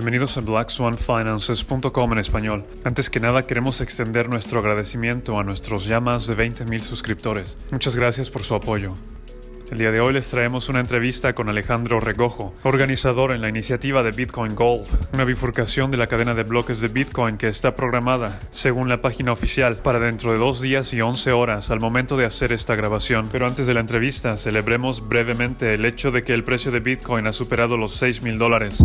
Bienvenidos a blackswanfinances.com en español. Antes que nada queremos extender nuestro agradecimiento a nuestros ya más de 20.000 suscriptores. Muchas gracias por su apoyo. El día de hoy les traemos una entrevista con Alejandro Regojo, organizador en la iniciativa de Bitcoin Gold, una bifurcación de la cadena de bloques de Bitcoin que está programada, según la página oficial, para dentro de dos días y 11 horas al momento de hacer esta grabación. Pero antes de la entrevista, celebremos brevemente el hecho de que el precio de Bitcoin ha superado los 6000 dólares.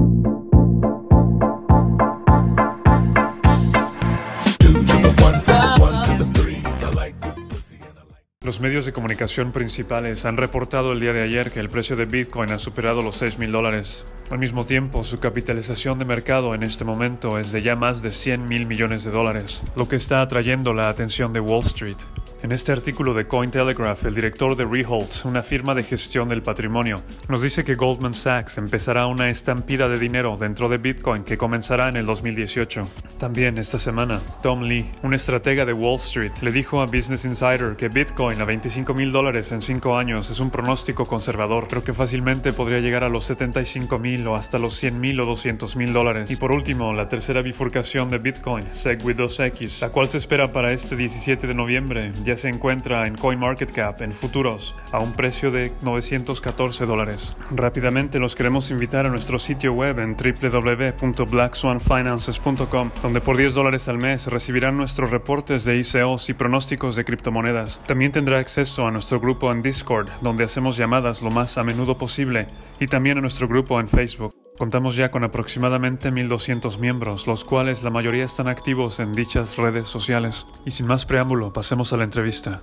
Los medios de comunicación principales han reportado el día de ayer que el precio de Bitcoin ha superado los 6 mil dólares. Al mismo tiempo, su capitalización de mercado en este momento es de ya más de 100 mil millones de dólares, lo que está atrayendo la atención de Wall Street. En este artículo de Cointelegraph, el director de Rehold, una firma de gestión del patrimonio, nos dice que Goldman Sachs empezará una estampida de dinero dentro de Bitcoin que comenzará en el 2018. También esta semana, Tom Lee, un estratega de Wall Street, le dijo a Business Insider que Bitcoin a 25 mil dólares en 5 años es un pronóstico conservador, pero que fácilmente podría llegar a los 75 mil o hasta los 100 mil o 200 mil dólares. Y por último, la tercera bifurcación de Bitcoin, SegWit 2X, la cual se espera para este 17 de noviembre, ya se encuentra en CoinMarketCap en futuros a un precio de 914 dólares. Rápidamente los queremos invitar a nuestro sitio web en www.blackswanfinances.com, donde por 10 dólares al mes recibirán nuestros reportes de ICOs y pronósticos de criptomonedas. También tendrá acceso a nuestro grupo en Discord, donde hacemos llamadas lo más a menudo posible, y también a nuestro grupo en Facebook. Contamos ya con aproximadamente 1.200 miembros, los cuales la mayoría están activos en dichas redes sociales. Y sin más preámbulo, pasemos a la entrevista.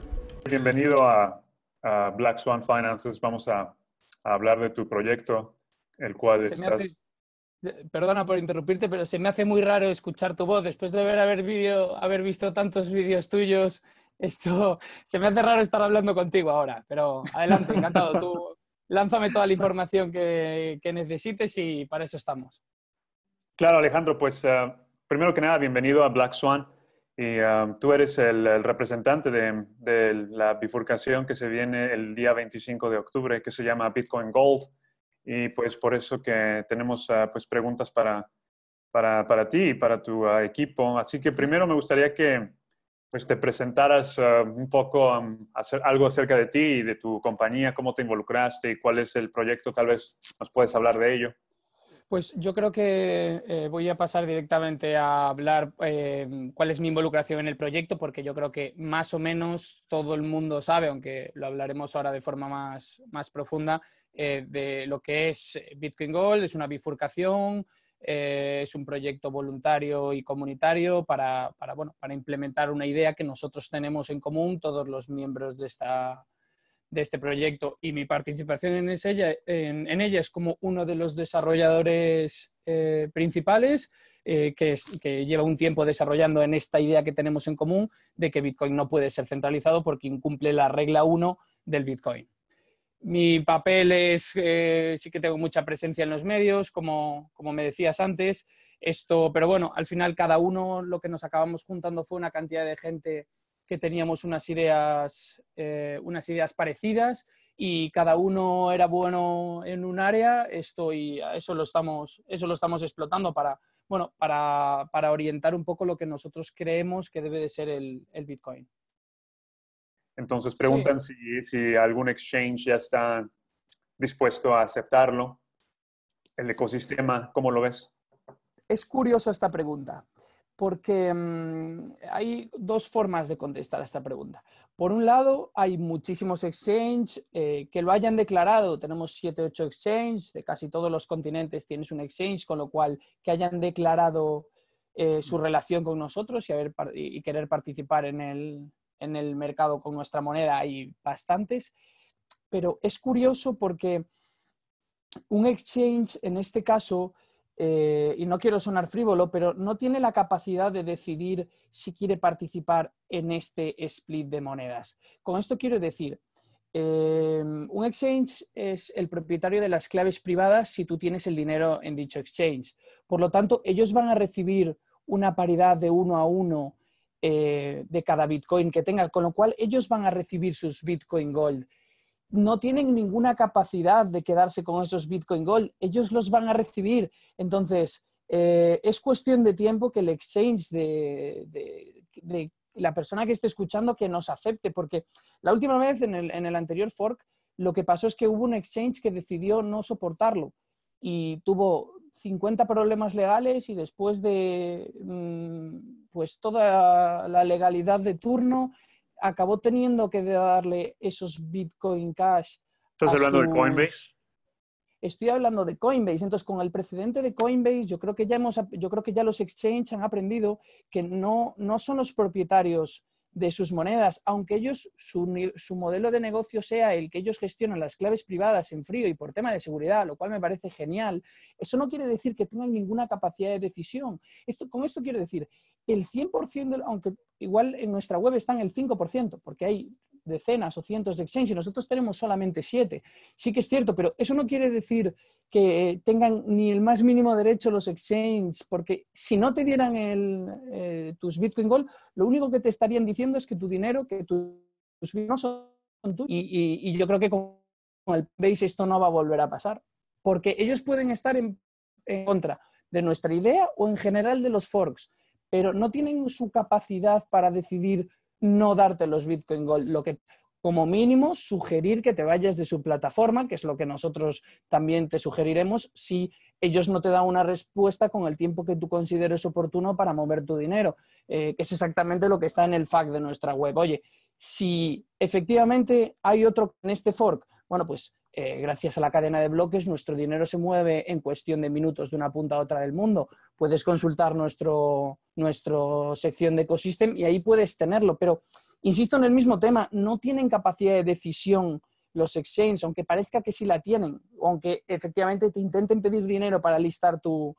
Bienvenido a, Black Swan Finances. Vamos a, hablar de tu proyecto, el cual estás... perdona por interrumpirte, pero se me hace muy raro escuchar tu voz después de haber, haber, haber visto tantos vídeos tuyos. Esto se me hace raro estar hablando contigo ahora, pero adelante, encantado. Tú lánzame toda la información que, necesites y para eso estamos. Claro, Alejandro, pues eh, primero que nada, bienvenido a Black Swan. Y eh, tú eres el, representante de, la bifurcación que se viene el día 25 de octubre, que se llama Bitcoin Gold. Y pues por eso que tenemos eh, pues preguntas para, ti y para tu equipo. Así que primero me gustaría que pues te presentarás eh, un poco um, algo acerca de ti y de tu compañía, cómo te involucraste y cuál es el proyecto, tal vez nos puedes hablar de ello. Pues yo creo que eh, voy a pasar directamente a hablar em, cuál es mi involucración en el proyecto, porque yo creo que más o menos todo el mundo sabe, aunque lo hablaremos ahora de forma más, profunda, eh, de lo que es Bitcoin Gold, es una bifurcación, eh, es un proyecto voluntario y comunitario para, bueno, para implementar una idea que nosotros tenemos en común, todos los miembros de, esta, de este proyecto. Y mi participación en, ella, en, ella es como uno de los desarrolladores eh, principales eh, que, que, lleva un tiempo desarrollando en esta idea que tenemos en común de que Bitcoin no puede ser centralizado porque incumple la regla 1 del Bitcoin. Mi papel es, eh, sí que tengo mucha presencia en los medios, como, como me decías antes, esto, pero bueno, al final cada uno lo que nos acabamos juntando fue una cantidad de gente que teníamos unas ideas, eh, unas ideas parecidas y cada uno era bueno en un área, esto eso lo estamos, eso lo estamos explotando para, bueno, para, para orientar un poco lo que nosotros creemos que debe de ser el, el Bitcoin. Entonces preguntan si, algún exchange ya está dispuesto a aceptarlo. El ecosistema, ¿cómo lo ves? Es curiosa esta pregunta, porque mm, hay dos formas de contestar a esta pregunta. Por un lado, hay muchísimos exchanges eh, que lo hayan declarado. Tenemos 7, 8 exchanges, de casi todos los continentes tienes un exchange, con lo cual que hayan declarado eh, su relación con nosotros y, y querer participar en el, en el mercado con nuestra moneda, hay bastantes, pero es curioso porque un exchange en este caso, eh, y no quiero sonar frívolo, pero no tiene la capacidad de decidir si quiere participar en este split de monedas. Con esto quiero decir, eh, un exchange es el propietario de las claves privadas si tú tienes el dinero en dicho exchange. Por lo tanto, ellos van a recibir una paridad de uno a uno eh, de cada Bitcoin que tenga, con lo cual ellos van a recibir sus Bitcoin Gold. No tienen ninguna capacidad de quedarse con esos Bitcoin Gold, ellos los van a recibir. Entonces, eh, es cuestión de tiempo que el exchange de, la persona que esté escuchando que nos acepte, porque la última vez en el, anterior fork lo que pasó es que hubo un exchange que decidió no soportarlo y tuvo 50 problemas legales y después de mm, pues toda la legalidad de turno acabó teniendo que darle esos Bitcoin Cash. ¿Estás hablando de Coinbase? Estoy hablando de Coinbase. Entonces, con el precedente de Coinbase, yo creo que ya hemos, yo creo que ya los exchanges han aprendido que no, no son los propietarios de sus monedas, aunque ellos, su, modelo de negocio sea el que ellos gestionan las claves privadas en frío y por tema de seguridad, lo cual me parece genial, eso no quiere decir que tengan ninguna capacidad de decisión. Esto, con esto quiero decir, el 100%, aunque igual en nuestra web están el 5%, porque hay decenas o cientos de exchanges y nosotros tenemos solamente siete. Sí que es cierto, pero eso no quiere decir que tengan ni el más mínimo derecho los exchanges, porque si no te dieran el, eh, tus Bitcoin Gold, lo único que te estarían diciendo es que tu dinero, que tus son tuyos. Y, yo creo que con el Base esto no va a volver a pasar, porque ellos pueden estar en, en contra de nuestra idea o en general de los forks, pero no tienen su capacidad para decidir no darte los Bitcoin Gold. Lo que, como mínimo, sugerir que te vayas de su plataforma, que es lo que nosotros también te sugeriremos, si ellos no te dan una respuesta con el tiempo que tú consideres oportuno para mover tu dinero, eh, que es exactamente lo que está en el FAQ de nuestra web. Oye, si efectivamente hay otro en este fork, bueno, pues eh, gracias a la cadena de bloques, nuestro dinero se mueve en cuestión de minutos de una punta a otra del mundo. Puedes consultar nuestro, nuestra sección de ecosystem y ahí puedes tenerlo, pero Insisto en el mismo tema, no tienen capacidad de decisión los exchanges, aunque parezca que sí la tienen, aunque efectivamente te intenten pedir dinero para listar tu,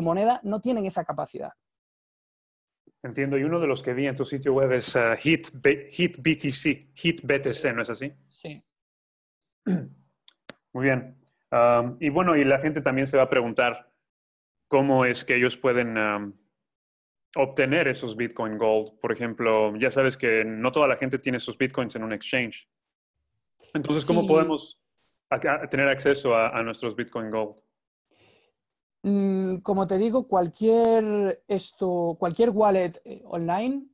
moneda, no tienen esa capacidad. Entiendo, y uno de los que vi en tu sitio web es eh, Hit, BTC, ¿no es así? Sí. Muy bien. Um, y bueno, y la gente también se va a preguntar cómo es que ellos pueden um, obtener esos Bitcoin Gold. Por ejemplo, ya sabes que no toda la gente tiene sus Bitcoins en un exchange. Entonces, ¿cómo podemos tener acceso a, nuestros Bitcoin Gold? Mm, como te digo, cualquier, esto, cualquier wallet eh, online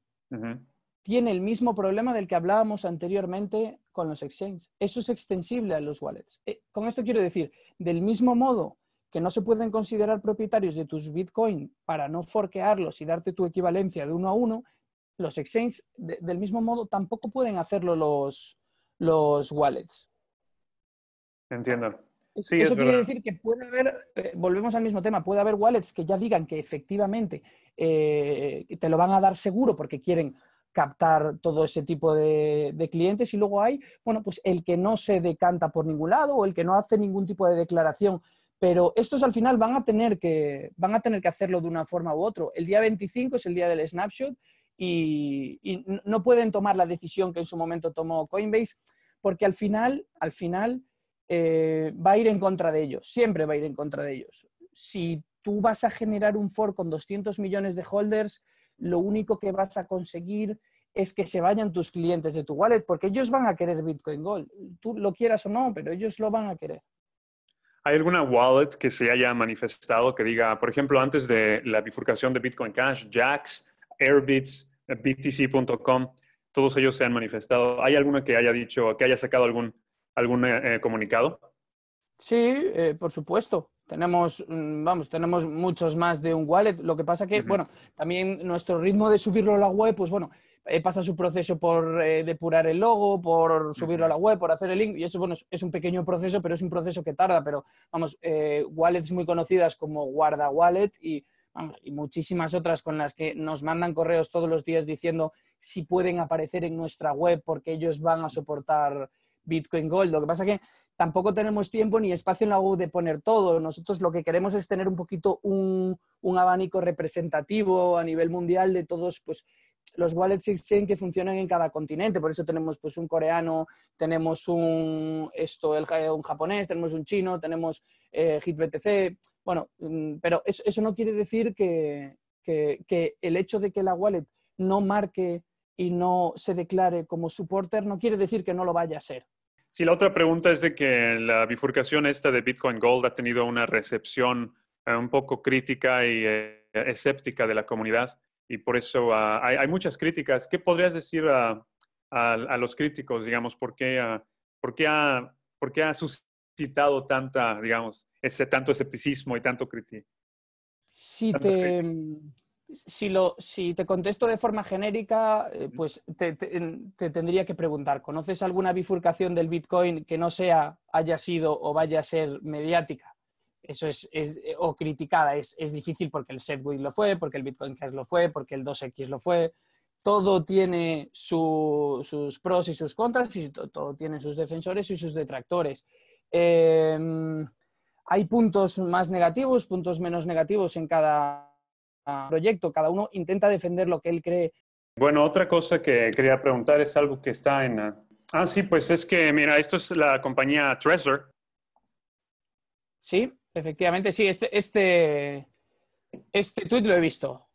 tiene el mismo problema del que hablábamos anteriormente con los exchanges. Eso es extensible a los wallets. Eh, con esto quiero decir, del mismo modo que no se pueden considerar propietarios de tus Bitcoin para no forquearlos y darte tu equivalencia de uno a uno, los exchanges del mismo modo tampoco pueden hacerlo los, wallets. Entiendo. Eso quiere decir que puede haber, eh, volvemos al mismo tema, puede haber wallets que ya digan que efectivamente eh, te lo van a dar seguro porque quieren captar todo ese tipo de, de, clientes y luego hay, bueno, pues el que no se decanta por ningún lado o el que no hace ningún tipo de declaración pero estos al final van a, tener que, van a tener que hacerlo de una forma u otra. El día 25 es el día del snapshot y, no pueden tomar la decisión que en su momento tomó Coinbase porque al final, al final eh, va a ir en contra de ellos, siempre va a ir en contra de ellos. Si tú vas a generar un fork con 200 millones de holders, lo único que vas a conseguir es que se vayan tus clientes de tu wallet, porque ellos van a querer Bitcoin Gold. Tú lo quieras o no, pero ellos lo van a querer. ¿Hay alguna wallet que se haya manifestado que diga, por ejemplo, antes de la bifurcación de Bitcoin Cash, Jax, Airbits, BTC.com, todos ellos se han manifestado? ¿Hay alguna que haya dicho, que haya sacado algún, algún eh, eh, comunicado? Sí, eh, por supuesto. Tenemos, mm, vamos, tenemos muchos más de un wallet. Lo que pasa que, bueno, también nuestro ritmo de subirlo a la web, pues bueno, eh, pasa su proceso por eh, depurar el logo, por subirlo a la web, por hacer el link, y eso bueno, es un pequeño proceso, pero es un proceso que tarda, pero vamos, eh, wallets muy conocidas como Guarda Wallet y, vamos, y muchísimas otras con las que nos mandan correos todos los días diciendo si pueden aparecer en nuestra web porque ellos van a soportar Bitcoin Gold. Lo que pasa que tampoco tenemos tiempo ni espacio en la web de poner todo. Nosotros lo que queremos es tener un poquito un, un abanico representativo a nivel mundial de todos, pues los wallets exchange que funcionan en cada continente. Por eso tenemos pues, un coreano, tenemos un, esto, un japonés, tenemos un chino, tenemos eh, HitBTC. Bueno, mm, pero eso, no quiere decir que, el hecho de que la wallet no marque y no se declare como supporter no quiere decir que no lo vaya a ser. Sí, la otra pregunta es de que la bifurcación esta de Bitcoin Gold ha tenido una recepción eh, un poco crítica y eh, escéptica de la comunidad y por eso ah, hay, muchas críticas. ¿Qué podrías decir a, los críticos, digamos, ah, por qué, ha, suscitado tanta, digamos, ese, tanto escepticismo y tanto crítico? Si te, contesto de forma genérica, eh, pues te, tendría que preguntar, ¿conoces alguna bifurcación del Bitcoin que no sea, haya sido o vaya a ser mediática? eso es, eh, o criticada es, difícil porque el Segwit lo fue, porque el Bitcoin Cash lo fue, porque el 2X lo fue. Todo tiene sus pros y sus contras y todo, tiene sus defensores y sus detractores. Em, hay puntos más negativos, puntos menos negativos en cada ah, proyecto. Cada uno intenta defender lo que él cree. Bueno, otra cosa que quería preguntar es algo que está en... Ah, ah sí, pues es que, mira, esto es la compañía Trezor. Sí. Efectivamente, sí, este, este, este, tuit lo he visto.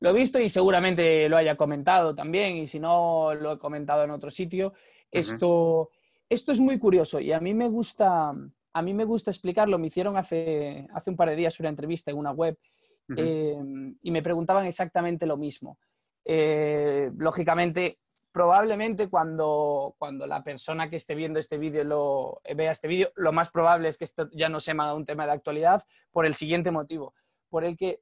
Lo he visto y seguramente lo haya comentado también, y si no, lo he comentado en otro sitio. Esto, esto es muy curioso y a mí me gusta, a mí me gusta explicarlo. Me hicieron hace, hace un par de días una entrevista en una web eh, y me preguntaban exactamente lo mismo. Eh, lógicamente, probablemente cuando, la persona que esté viendo este vídeo lo eh, vea este vídeo, lo más probable es que esto ya no sea un tema de actualidad por el siguiente motivo, por el que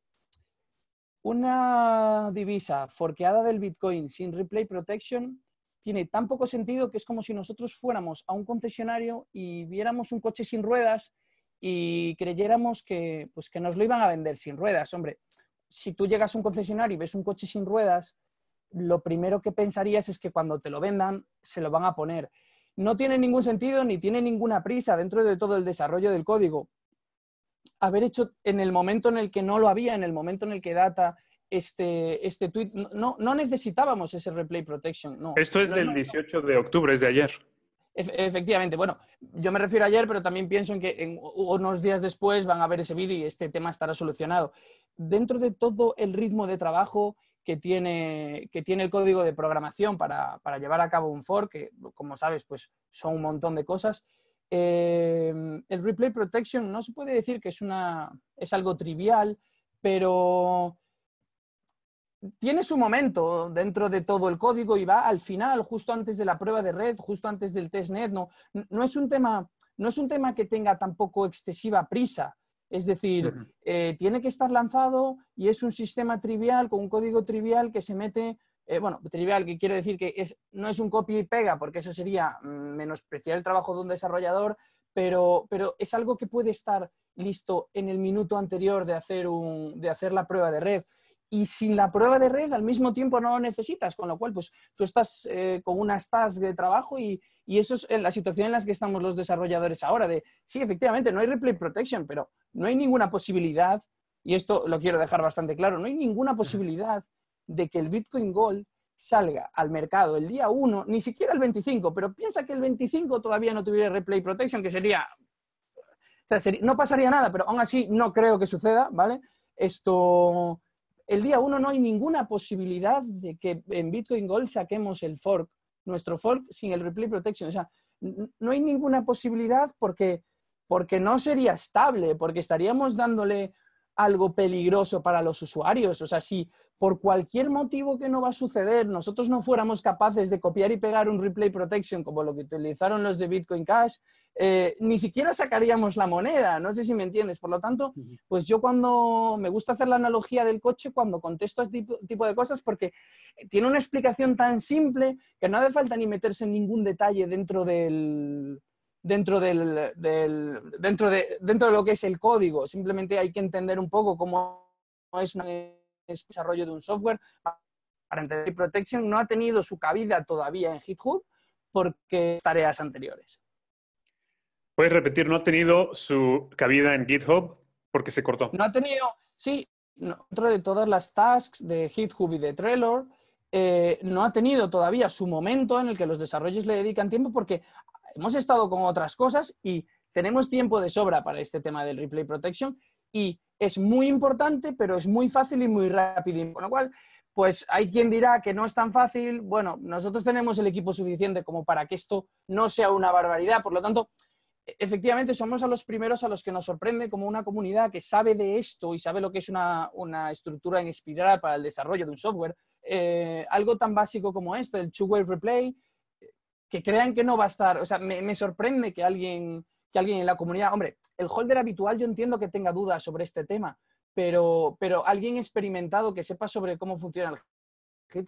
una divisa forqueada del Bitcoin sin replay protection tiene tan poco sentido que es como si nosotros fuéramos a un concesionario y viéramos un coche sin ruedas y creyéramos que, pues, que nos lo iban a vender sin ruedas. Hombre, si tú llegas a un concesionario y ves un coche sin ruedas, lo primero que pensarías es que cuando te lo vendan, se lo van a poner. No tiene ningún sentido ni tiene ninguna prisa dentro de todo el desarrollo del código. Haber hecho en el momento en el que no lo había, en el momento en el que data este, este tweet, no, necesitábamos ese replay protection. Esto es del 18 de octubre, es de ayer. Efectivamente, bueno, yo me refiero a ayer, pero también pienso en que unos días después van a ver ese vídeo y este tema estará solucionado. Dentro de todo el ritmo de trabajo, que tiene, que tiene el código de programación para, llevar a cabo un fork, que como sabes, pues son un montón de cosas. Eh, el replay protection no se puede decir que es, una, es algo trivial, pero tiene su momento dentro de todo el código y va al final, justo antes de la prueba de red, justo antes del testnet. No, no, es, un tema, no es un tema que tenga tampoco excesiva prisa. Es decir, eh, tiene que estar lanzado y es un sistema trivial con un código trivial que se mete, eh, bueno, trivial que quiere decir que no es un copia y pega, porque eso sería mm, menospreciar el trabajo de un desarrollador, pero, es algo que puede estar listo en el minuto anterior de hacer, la prueba de red y sin la prueba de red al mismo tiempo no lo necesitas, con lo cual pues tú estás eh, con unas tasks de trabajo y, y eso es la situación en la que estamos los desarrolladores ahora, de sí, efectivamente, no hay replay protection, pero no hay ninguna posibilidad, y esto lo quiero dejar bastante claro, no hay ninguna posibilidad de que el Bitcoin Gold salga al mercado el día 1, ni siquiera el 25, pero piensa que el 25 todavía no tuviera replay protection, que sería, o sea, no pasaría nada, pero aún así no creo que suceda, ¿vale? Esto, el día 1 no hay ninguna posibilidad de que en Bitcoin Gold saquemos el fork nuestro folk sin el replay protection. O sea, no hay ninguna posibilidad porque, porque no sería estable, porque estaríamos dándole algo peligroso para los usuarios. O sea, si, por cualquier motivo que no va a suceder, nosotros no fuéramos capaces de copiar y pegar un replay protection como lo que utilizaron los de Bitcoin Cash, eh, ni siquiera sacaríamos la moneda, no sé si me entiendes. Por lo tanto, pues yo cuando me gusta hacer la analogía del coche, cuando contesto este tipo, de cosas, porque tiene una explicación tan simple que no hace falta ni meterse en ningún detalle dentro del, dentro del, dentro de dentro de lo que es el código. Simplemente hay que entender un poco cómo es una es desarrollo de un software para entender protection no ha tenido su cabida todavía en GitHub porque tareas anteriores. Puedes repetir, no ha tenido su cabida en GitHub porque se cortó. No ha tenido, sí, dentro de todas las tasks de GitHub y de Trello, eh, no ha tenido todavía su momento en el que los desarrollos le dedican tiempo porque hemos estado con otras cosas y tenemos tiempo de sobra para este tema del replay protection y es muy importante, pero es muy fácil y muy rápido. con lo cual, pues hay quien dirá que no es tan fácil. Bueno, nosotros tenemos el equipo suficiente como para que esto no sea una barbaridad. Por lo tanto, efectivamente somos a los primeros a los que nos sorprende como una comunidad que sabe de esto y sabe lo que es una, estructura en espiral para el desarrollo de un software, eh, algo tan básico como esto, el two-way replay, eh, que crean que no va a estar, o sea, me, me sorprende que alguien que alguien en la comunidad, hombre, el holder habitual yo entiendo que tenga dudas sobre este tema, pero, pero alguien experimentado que sepa sobre cómo funciona el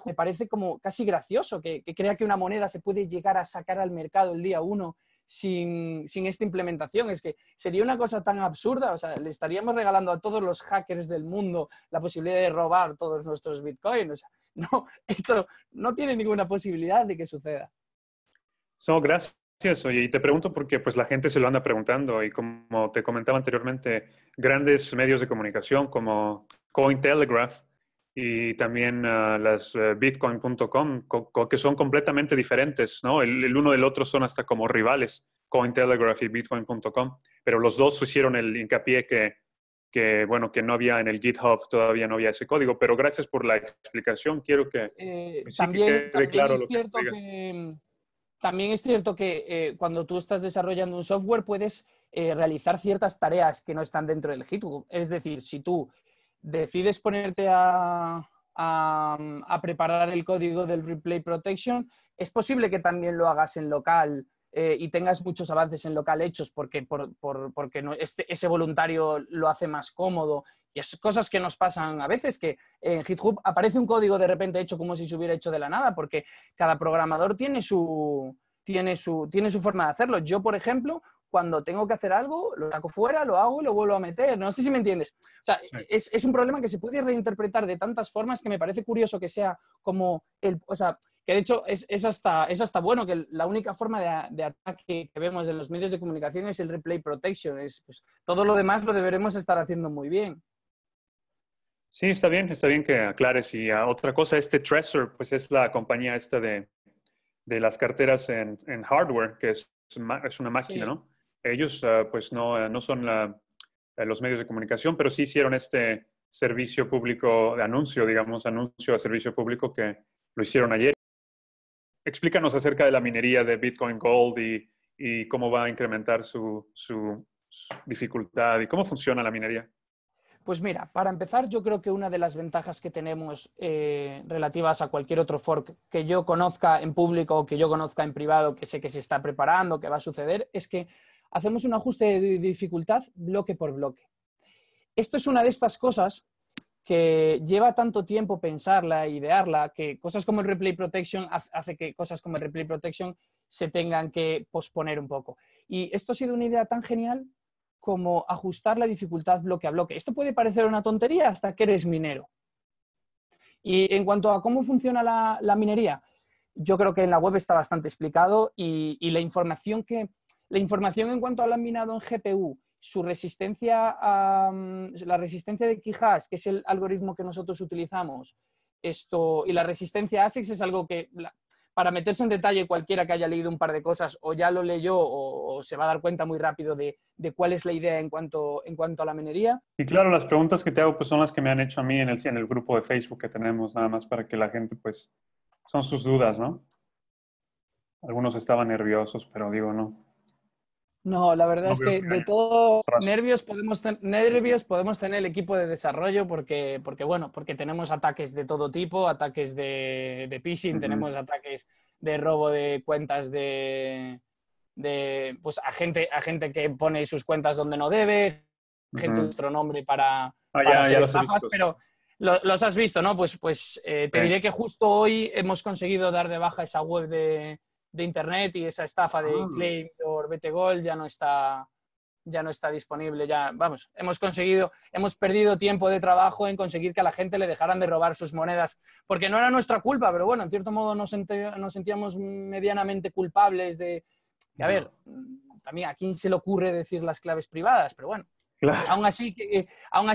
me parece como casi gracioso que, crea que una moneda se puede llegar a sacar al mercado el día uno sin, esta implementación. Es que sería una cosa tan absurda, o sea, le estaríamos regalando a todos los hackers del mundo la posibilidad de robar todos nuestros bitcoins. O sea, no, eso no tiene ninguna posibilidad de que suceda. Son gracias y te pregunto porque pues la gente se lo anda preguntando y como te comentaba anteriormente, grandes medios de comunicación como Cointelegraph y también ah, las eh, bitcoin.com, que son completamente diferentes, ¿no? El, el, uno del otro son hasta como rivales, Cointelegraph y bitcoin.com, pero los dos hicieron el hincapié que, bueno, que no había en el GitHub, todavía no había ese código, pero gracias por la explicación, quiero que... también, es cierto que también es cierto que eh, cuando tú estás desarrollando un software puedes eh, realizar ciertas tareas que no están dentro del GitHub. Es decir, si tú decides ponerte a preparar el código del Replay Protection, es posible que también lo hagas en local eh, y tengas muchos avances en local hechos porque, porque este, ese voluntario lo hace más cómodo. Y es cosas que nos pasan a veces, que en GitHub aparece un código de repente hecho como si se hubiera hecho de la nada, porque cada programador tiene su, tiene tiene su forma de hacerlo. Yo, por ejemplo, cuando tengo que hacer algo, lo saco fuera, lo hago y lo vuelvo a meter. No sé si me entiendes. O sea, es, un problema que se puede reinterpretar de tantas formas que me parece curioso que sea como el, o que de hecho es, es, hasta, es hasta bueno, que la única forma de, ataque que vemos en los medios de comunicación es el replay protection. Es, pues, todo lo demás lo deberemos estar haciendo muy bien. Sí, está bien, está bien que aclares. Y ah, otra cosa, este Trezor, pues es la compañía esta de, de las carteras en, hardware, que es, es una máquina, ¿no? Ellos, ah, pues no, ah, no son eh, los medios de comunicación, pero sí hicieron este servicio público, anuncio, digamos, anuncio a servicio público que lo hicieron ayer explícanos acerca de la minería de Bitcoin Gold y, cómo va a incrementar su, dificultad y cómo funciona la minería. Pues mira, para empezar, yo creo que una de las ventajas que tenemos eh, relativas a cualquier otro fork que yo conozca en público o que yo conozca en privado, que sé que se está preparando, que va a suceder, es que hacemos un ajuste de dificultad bloque por bloque. Esto es una de estas cosas que lleva tanto tiempo pensarla, idearla, que cosas como el replay protection hace que cosas como el replay protection se tengan que posponer un poco. Y esto ha sido una idea tan genial como ajustar la dificultad bloque a bloque. Esto puede parecer una tontería hasta que eres minero. Y en cuanto a cómo funciona la, minería, yo creo que en la web está bastante explicado y, la, información que, la información en cuanto la minado en GPU su resistencia a mm, la resistencia de Quijas, que es el algoritmo que nosotros utilizamos, esto, y la resistencia a ASICS es algo que, para meterse en detalle, cualquiera que haya leído un par de cosas o ya lo leyó o, se va a dar cuenta muy rápido de, cuál es la idea en cuanto, a la minería. Y claro, las preguntas que te hago pues, son las que me han hecho a mí en el, en el grupo de Facebook que tenemos, nada más para que la gente, pues, son sus dudas, ¿no? Algunos estaban nerviosos, pero digo, no, no, la verdad es que, de todo nervios podemos, nervios podemos tener el equipo de desarrollo porque, porque, bueno, porque tenemos ataques de todo tipo, ataques de, de phishing, tenemos ataques de robo de cuentas de, de pues a gente, a gente que pone sus cuentas donde no debe, gente de nuestro nombre para, ah, hacer los pero los has visto, ¿no? Pues, pues eh, te diré que justo hoy hemos conseguido dar de baja esa web de de internet y esa estafa de ah. or ya no está ya no está disponible, ya vamos, hemos conseguido, hemos perdido tiempo de trabajo en conseguir que a la gente le dejaran de robar sus monedas, porque no era nuestra culpa, pero bueno, en cierto modo nos, sentíamos medianamente culpables de, a ver, también a quién se le ocurre decir las claves privadas, pero bueno, aún así, eh, aún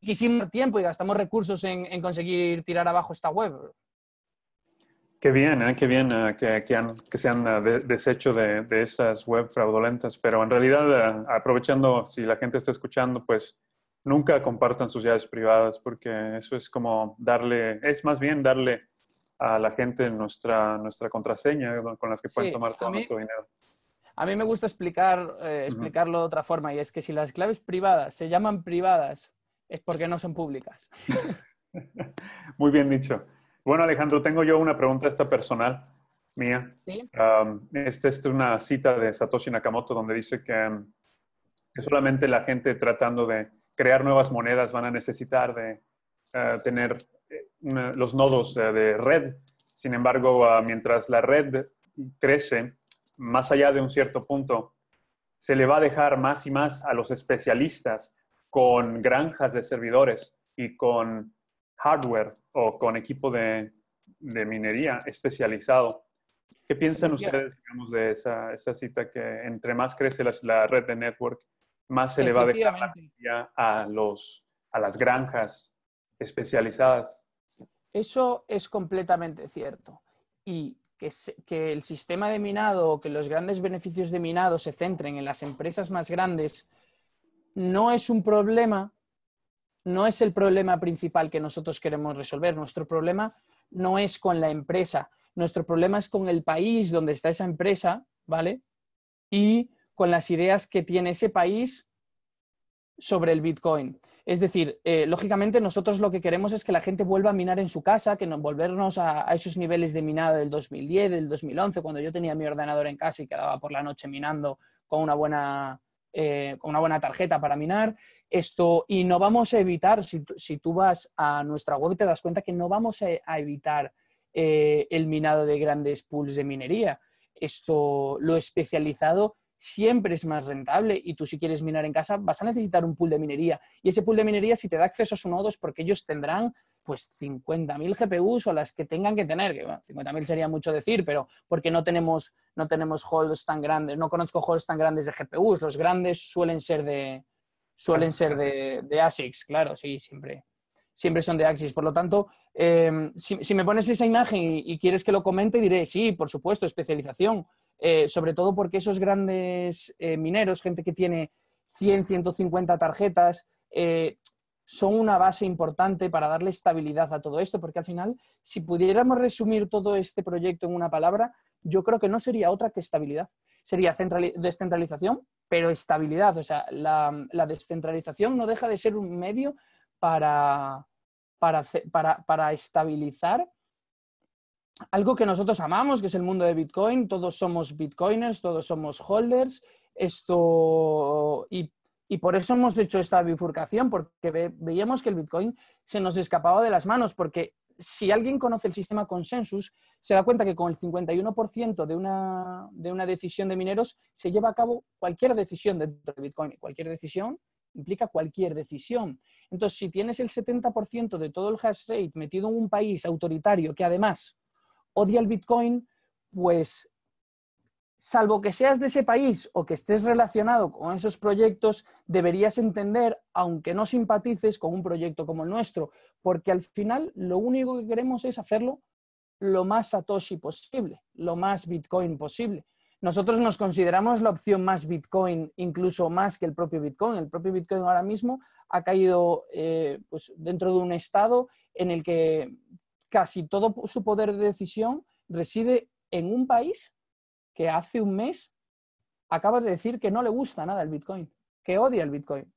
quisimos tiempo y gastamos recursos en, conseguir tirar abajo esta web. Qué bien, ¿eh? qué bien eh, que, han, se han de, deshecho de, esas web fraudulentas, pero en realidad eh, aprovechando, si la gente está escuchando, pues nunca compartan sus llaves privadas porque eso es como darle, es más bien darle a la gente nuestra, nuestra contraseña eh, con las que pueden tomar todo nuestro dinero. A mí me gusta explicar, explicarlo de otra forma y es que si las claves privadas se llaman privadas es porque no son públicas. Muy bien dicho. Bueno, Alejandro, tengo yo una pregunta esta personal mía. Sí. esta es una cita de Satoshi Nakamoto donde dice que, solamente la gente tratando de crear nuevas monedas van a necesitar de eh, tener eh, los nodos de red. Sin embargo, ah, mientras la red crece, más allá de un cierto punto, se le va a dejar más y más a los especialistas con granjas de servidores y con hardware o con equipo de, minería especializado. ¿Qué piensan ustedes, de esa, cita que entre más crece la, red de network, más se le va a dejar a, los, a las granjas especializadas? Eso es completamente cierto. Y que, que el sistema de minado o que los grandes beneficios de minado se centren en las empresas más grandes no es un problema no es el problema principal que nosotros queremos resolver. Nuestro problema no es con la empresa, nuestro problema es con el país donde está esa empresa, ¿vale? Y con las ideas que tiene ese país sobre el Bitcoin. Es decir, eh, lógicamente nosotros lo que queremos es que la gente vuelva a minar en su casa, que no, volvernos a, esos niveles de minado del 2010, del 2011, cuando yo tenía mi ordenador en casa y quedaba por la noche minando con eh, con una buena tarjeta para minar esto, y no vamos a evitar, si, tú vas a nuestra web te das cuenta que no vamos a, evitar eh, el minado de grandes pools de minería. Esto, lo especializado siempre es más rentable y tú si quieres minar en casa vas a necesitar un pool de minería y ese pool de minería si te da acceso a sus nodos porque ellos tendrán pues 50.000 GPUs o las que tengan que tener, que 50.000 sería mucho decir, pero porque no tenemos, no tenemos tan grandes, no conozco holds tan grandes de GPUs, los grandes suelen ser de, suelen ser de, ASICS, claro, sí, siempre. Siempre son de ASICS. Por lo tanto, em, si, me pones esa imagen y, quieres que lo comente, diré, sí, por supuesto, especialización. Eh, sobre todo porque esos grandes eh, mineros, gente que tiene 100, 150 tarjetas, eh, son una base importante para darle estabilidad a todo esto, porque al final, si pudiéramos resumir todo este proyecto en una palabra, yo creo que no sería otra que estabilidad sería descentralización, pero estabilidad. O sea, la, descentralización no deja de ser un medio para, para, para, para estabilizar algo que nosotros amamos, que es el mundo de Bitcoin. Todos somos bitcoiners, todos somos holders. Esto y, por eso hemos hecho esta bifurcación, porque veíamos que el Bitcoin se nos escapaba de las manos, porque si alguien conoce el sistema consensus, se da cuenta que con el 51% de una, decisión de mineros se lleva a cabo cualquier decisión dentro de Bitcoin. Cualquier decisión implica cualquier decisión. Entonces, si tienes el 70% de todo el hash rate metido en un país autoritario que además odia el Bitcoin, pues salvo que seas de ese país o que estés relacionado con esos proyectos, deberías entender, aunque no simpatices con un proyecto como el nuestro, porque al final lo único que queremos es hacerlo lo más Satoshi posible, lo más Bitcoin posible. Nosotros nos consideramos la opción más Bitcoin, incluso más que el propio Bitcoin. El propio Bitcoin ahora mismo ha caído eh, pues, dentro de un estado en el que casi todo su poder de decisión reside en un país que hace un mes acaba de decir que no le gusta nada el Bitcoin, que odia el Bitcoin.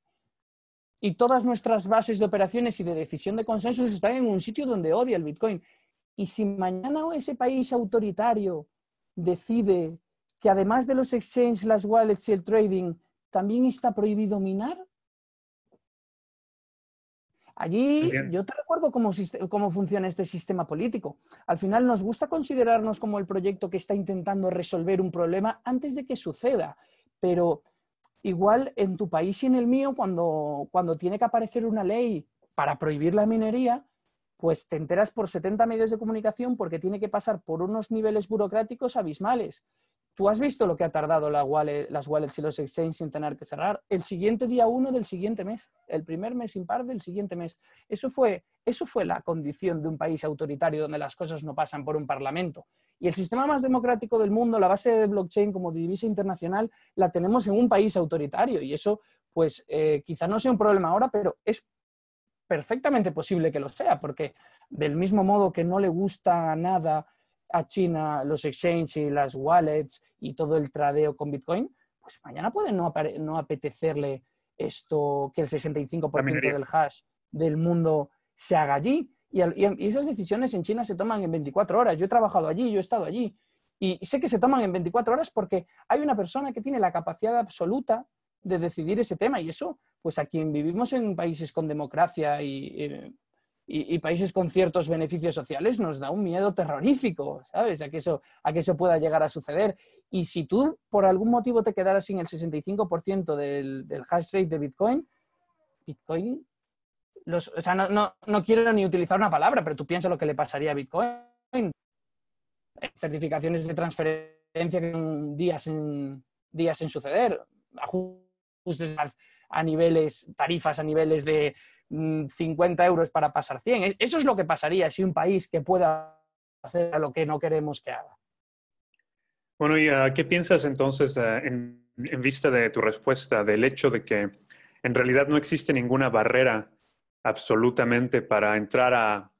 Y todas nuestras bases de operaciones y de decisión de consensos están en un sitio donde odia el Bitcoin. Y si mañana ese país autoritario decide que además de los exchanges, las wallets y el trading, también está prohibido minar, Allí yo te recuerdo cómo, funciona este sistema político. Al final nos gusta considerarnos como el proyecto que está intentando resolver un problema antes de que suceda, pero igual en tu país y en el mío, cuando, cuando tiene que aparecer una ley para prohibir la minería, pues te enteras por 70 medios de comunicación porque tiene que pasar por unos niveles burocráticos abismales. Tú has visto lo que ha tardado la las wallets y los exchanges sin tener que cerrar el siguiente día uno del siguiente mes, el primer mes impar del siguiente mes. Eso fue, eso fue la condición de un país autoritario donde las cosas no pasan por un parlamento. Y el sistema más democrático del mundo, la base de blockchain como divisa internacional, la tenemos en un país autoritario. Y eso, pues, eh, quizá no sea un problema ahora, pero es perfectamente posible que lo sea, porque del mismo modo que no le gusta nada a China los exchanges y las wallets y todo el tradeo con Bitcoin, pues mañana puede no, no apetecerle esto que el 65% del hash del mundo se haga allí. Y, esas decisiones en China se toman en 24 horas. Yo he trabajado allí, yo he estado allí. Y sé que se toman en 24 horas porque hay una persona que tiene la capacidad absoluta de decidir ese tema. Y eso, pues a quien vivimos en países con democracia y eh, y, países con ciertos beneficios sociales, nos da un miedo terrorífico, ¿sabes? A que, eso, a que eso pueda llegar a suceder. Y si tú por algún motivo te quedaras sin el 65% del, del hash rate de Bitcoin, Bitcoin, los, o sea, no, quiero ni utilizar una palabra, pero tú piensas lo que le pasaría a Bitcoin. Certificaciones de transferencia que días en, días en suceder, ajustes a niveles, tarifas a niveles de 50 mm, euros para pasar 100. E, eso es lo que pasaría si un país que pueda hacer lo que no queremos que haga. Bueno, ¿y ah, qué piensas entonces ah, en, vista de tu respuesta del hecho de que en realidad no existe ninguna barrera absolutamente para entrar a,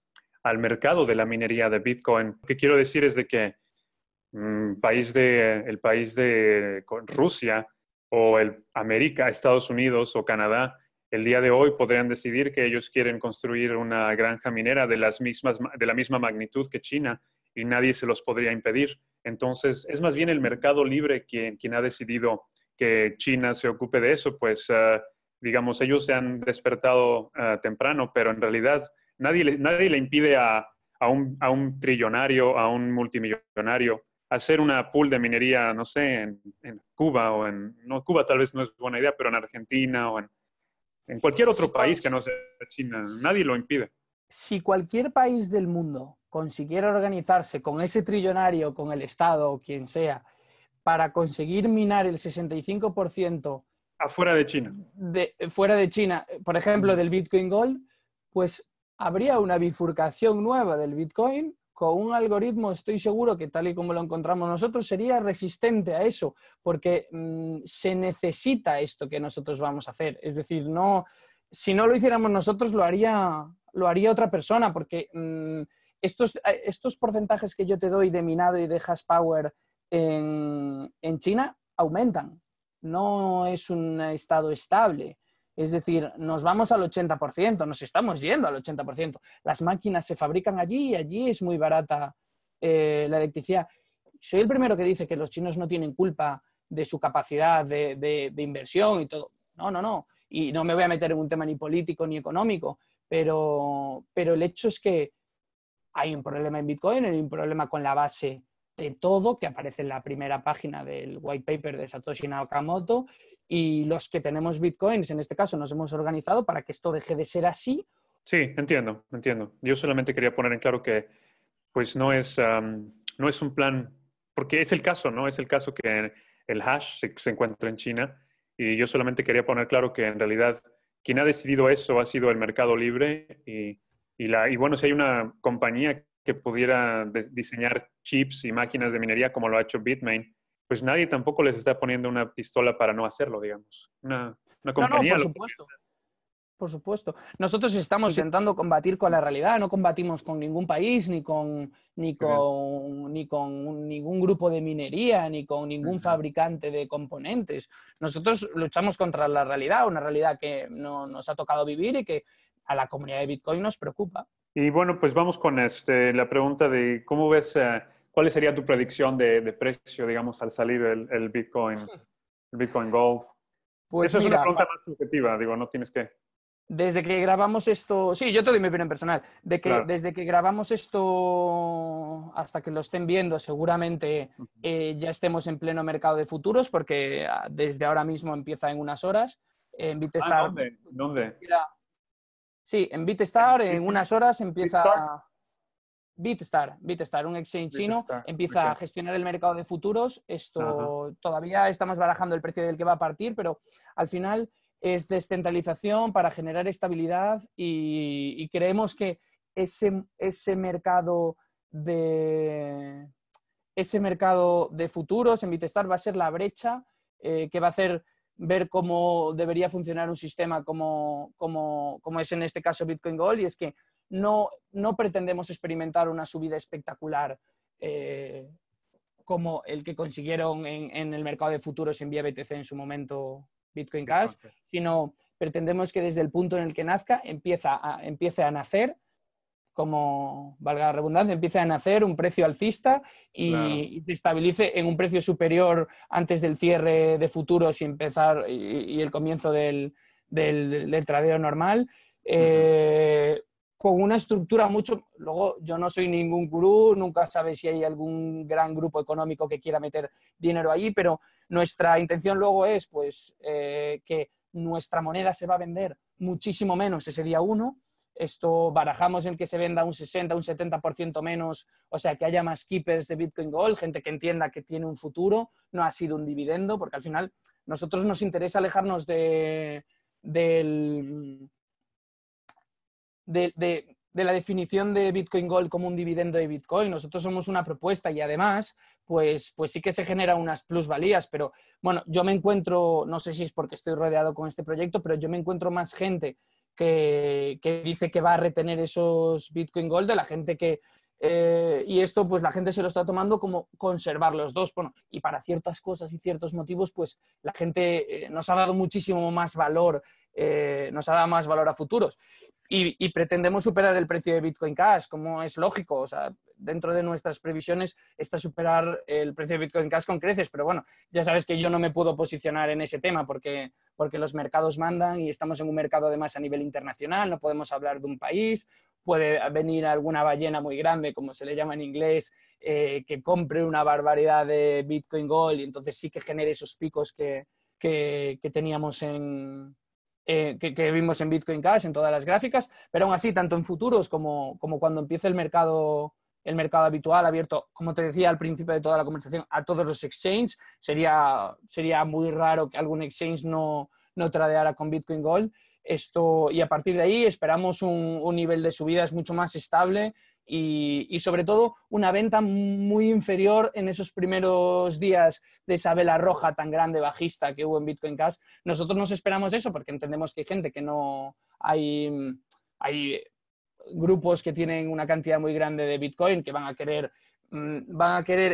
al mercado de la minería de Bitcoin? Lo que quiero decir es de que mm, país de, el país de Rusia o el América, Estados Unidos o Canadá, el día de hoy podrían decidir que ellos quieren construir una granja minera de, las mismas, de la misma magnitud que China y nadie se los podría impedir. Entonces, es más bien el mercado libre quien, quien ha decidido que China se ocupe de eso, pues eh, digamos, ellos se han despertado eh, temprano, pero en realidad nadie, nadie le impide a, un, trillonario, a un multimillonario, hacer una pool de minería, no sé, en, en Cuba o en, no, Cuba tal vez no es buena idea, pero en Argentina o en en cualquier otro país que no sea China, nadie lo impide. Si cualquier país del mundo consiguiera organizarse con ese trillonario, con el Estado o quien sea, para conseguir minar el 65% afuera de China. fuera de China, por ejemplo, mm. del Bitcoin Gold, pues habría una bifurcación nueva del Bitcoin con un algoritmo estoy seguro que tal y como lo encontramos nosotros sería resistente a eso, porque mm, se necesita esto que nosotros vamos a hacer. Es decir, no, si no lo hiciéramos nosotros lo haría, lo haría otra persona, porque mm, eh, estos, porcentajes que yo te doy de minado y de hash power en China aumentan. No es un estado estable. Es decir, nos vamos al 80%, nos estamos yendo al 80%. Las máquinas se fabrican allí y allí es muy barata eh, la electricidad. Soy el primero que dice que los chinos no tienen culpa de su capacidad de, inversión y todo. No, no, no. Y no me voy a meter en un tema ni político ni económico, pero, pero el hecho es que hay un problema en Bitcoin, hay un problema con la base de todo que aparece en la primera página del white paper de Satoshi Nakamoto y los que tenemos bitcoins, en este caso, nos hemos organizado para que esto deje de ser así. Sí, entiendo, entiendo. Yo solamente quería poner en claro que pues no es, no es un plan, porque es el caso, ¿no? Es el caso que el hash se, encuentra en China y yo solamente quería poner claro que en realidad quien ha decidido eso ha sido el mercado libre y, la, y bueno, si hay una compañía que pudiera diseñar chips y máquinas de minería como lo ha hecho Bitmain, pues nadie tampoco les está poniendo una pistola para no hacerlo, digamos. Una, compañía. No, por supuesto. Por supuesto. Nosotros estamos pues intentando combatir con la realidad, no combatimos con ningún país, ni con, ni con, ni con ningún grupo de minería, ni con ningún fabricante de componentes. Nosotros luchamos contra la realidad, una realidad que no, nos ha tocado vivir y que a la comunidad de Bitcoin nos preocupa. Y bueno, pues vamos con este, la pregunta de cómo ves... Eh, ¿Cuál sería tu predicción de, precio, digamos, al salir el, Bitcoin, el Gold? Pues es una pregunta más subjetiva, digo, no tienes que... Desde que grabamos esto, sí, yo te doy mi opinión personal, de que desde que grabamos esto hasta que lo estén viendo, seguramente eh, ya estemos en pleno mercado de futuros, porque ah, desde ahora mismo empieza en unas horas. En ah, ¿Dónde? ¿Dónde? Sí, en Bitstar en unas horas empieza... Bitstar, un exchange chino, empieza a gestionar el mercado de futuros. Esto todavía estamos barajando el precio del que va a partir, pero al final es descentralización para generar estabilidad y, creemos que ese, mercado de ese mercado de futuros en Bitstar va a ser la brecha eh, que va a hacer ver cómo debería funcionar un sistema como, como es en este caso Bitcoin Gold y es que no, pretendemos experimentar una subida espectacular eh, como el que consiguieron en, el mercado de futuros en vía BTC en su momento Bitcoin Cash, sino pretendemos que desde el punto en el que nazca empieza empiece a nacer, como valga la redundancia, empiece a nacer un precio alcista y, se estabilice en un precio superior antes del cierre de futuros y empezar y, el comienzo del, del, tradeo normal con una estructura mucho... Luego, yo no soy ningún gurú, nunca sabes si hay algún gran grupo económico que quiera meter dinero ahí, pero nuestra intención luego es pues, eh, que nuestra moneda se va a vender muchísimo menos ese día uno. Esto barajamos en que se venda un 60, un 70% menos, o sea, que haya más keepers de Bitcoin Gold, gente que entienda que tiene un futuro, no ha sido un dividendo, porque al final nosotros nos interesa alejarnos de, del de, la definición de Bitcoin Gold como un dividendo de Bitcoin. Nosotros somos una propuesta y además, pues, pues, sí que se genera unas plusvalías, pero bueno, yo me encuentro, no sé si es porque estoy rodeado con este proyecto, pero yo me encuentro más gente que, que dice que va a retener esos Bitcoin Gold de la gente que, eh, y esto, pues la gente se lo está tomando como conservar los dos. y para ciertas cosas y ciertos motivos, pues la gente eh, nos ha dado muchísimo más valor, eh, nos ha dado más valor a futuros y, pretendemos superar el precio de Bitcoin Cash, como es lógico. O sea, dentro de nuestras previsiones está superar el precio de Bitcoin Cash con creces, pero bueno, ya sabes que yo no me puedo posicionar en ese tema porque, porque los mercados mandan y estamos en un mercado además a nivel internacional, no podemos hablar de un país, puede venir alguna ballena muy grande, como se le llama en inglés, eh, que compre una barbaridad de Bitcoin Gold y entonces sí que genere esos picos que, que teníamos en, eh, que, vimos en Bitcoin Cash, en todas las gráficas, pero aún así, tanto en futuros como, como cuando empiece el mercado, el mercado habitual abierto, como te decía al principio de toda la conversación, a todos los exchanges, sería, sería muy raro que algún exchange no, no tradeara con Bitcoin Gold. Esto, y a partir de ahí esperamos un, un nivel de subidas mucho más estable y, sobre todo una venta muy inferior en esos primeros días de esa vela roja tan grande bajista que hubo en Bitcoin Cash. Nosotros nos esperamos eso porque entendemos que hay gente que no hay, grupos que tienen una cantidad muy grande de Bitcoin que van a querer, mm,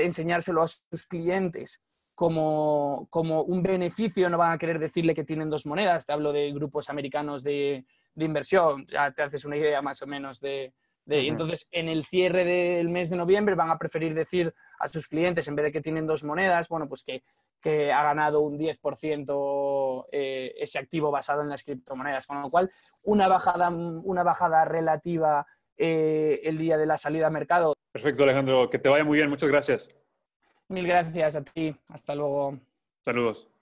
enseñárselo a sus clientes. Como, un beneficio, no van a querer decirle que tienen dos monedas. Te hablo de grupos americanos de inversión, ya te haces una idea más o menos de, y entonces, en el cierre del mes de noviembre van a preferir decir a sus clientes, en vez de que tienen dos monedas, bueno, pues que, ha ganado un 10% eh, ese activo basado en las criptomonedas. Con lo cual, una bajada, una bajada relativa eh, el día de la salida a mercado. Perfecto, Alejandro. Que te vaya muy bien. Muchas gracias. Mil gracias a ti. Hasta luego. Saludos.